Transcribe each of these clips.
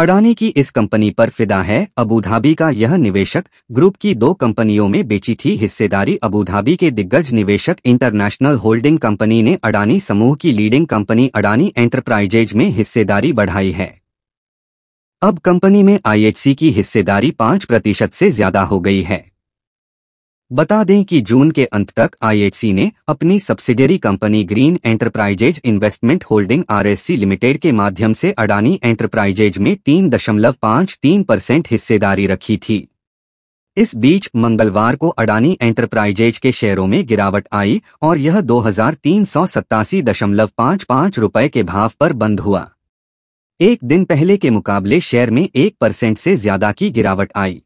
अडानी की इस कंपनी पर फिदा है अबूधाबी का यह निवेशक ग्रुप की दो कंपनियों में बेची थी हिस्सेदारी अबूधाबी के दिग्गज निवेशक इंटरनेशनल होल्डिंग कंपनी ने अडानी समूह की लीडिंग कंपनी अडानी एंटरप्राइजेज में हिस्सेदारी बढ़ाई है अब कंपनी में आईएचसी की हिस्सेदारी पाँच प्रतिशत से ज्यादा हो गई है बता दें कि जून के अंत तक आईएचसी ने अपनी subsidiary company Green Enterprises Investment Holding RSC Limited के माध्यम से अडानी एंटरप्राइजेज में तीन दशमलव पाँच तीन परसेंट हिस्सेदारी रखी थी इस बीच मंगलवार को अडानी एंटरप्राइजेज के शेयरों में गिरावट आई और यह दो हजार तीन सौ सत्तासी दशमलव पाँच पाँच रुपये के भाव पर बंद हुआ एक दिन पहले के मुकाबले शेयर में एक परसेंट से ज्यादा की गिरावट आई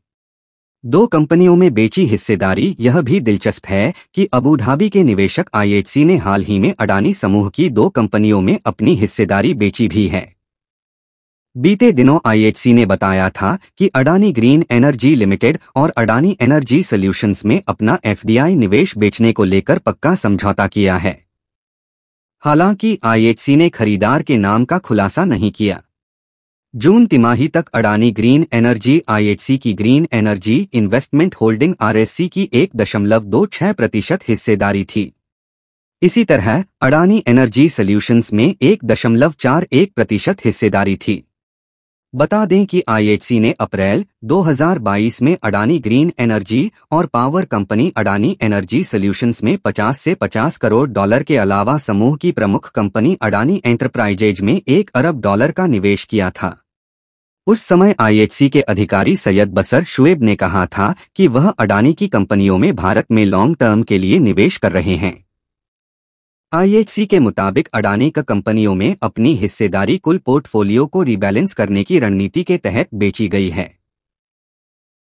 दो कंपनियों में बेची हिस्सेदारी यह भी दिलचस्प है कि अबूधाबी के निवेशक आईएचसी ने हाल ही में अडानी समूह की दो कंपनियों में अपनी हिस्सेदारी बेची भी है बीते दिनों आईएचसी ने बताया था कि अडानी ग्रीन एनर्जी लिमिटेड और अडानी एनर्जी सॉल्यूशंस में अपना एफडीआई निवेश बेचने को लेकर पक्का समझौता किया है हालांकि आईएचसी ने खरीदार के नाम का खुलासा नहीं किया जून तिमाही तक अडानी ग्रीन एनर्जी आईएचसी की Green Energy Investment Holding RSC की एक दशमलव दो छह प्रतिशत हिस्सेदारी थी इसी तरह अडानी एनर्जी सॉल्यूशंस में एक दशमलव चार एक प्रतिशत हिस्सेदारी थी बता दें कि आईएचसी ने अप्रैल 2022 में अडानी ग्रीन एनर्जी और power company Adani Energy Solutions में 50 से 50 करोड़ डॉलर के अलावा समूह की प्रमुख कंपनी अडानी एंटरप्राइजेज में एक अरब डॉलर का निवेश किया था उस समय आईएचसी के अधिकारी सैयद बसर शुएब ने कहा था कि वह अडानी की कंपनियों में भारत में लॉन्ग टर्म के लिए निवेश कर रहे हैं आईएचसी के मुताबिक अडानी का कंपनियों में अपनी हिस्सेदारी कुल पोर्टफोलियो को रिबैलेंस करने की रणनीति के तहत बेची गई है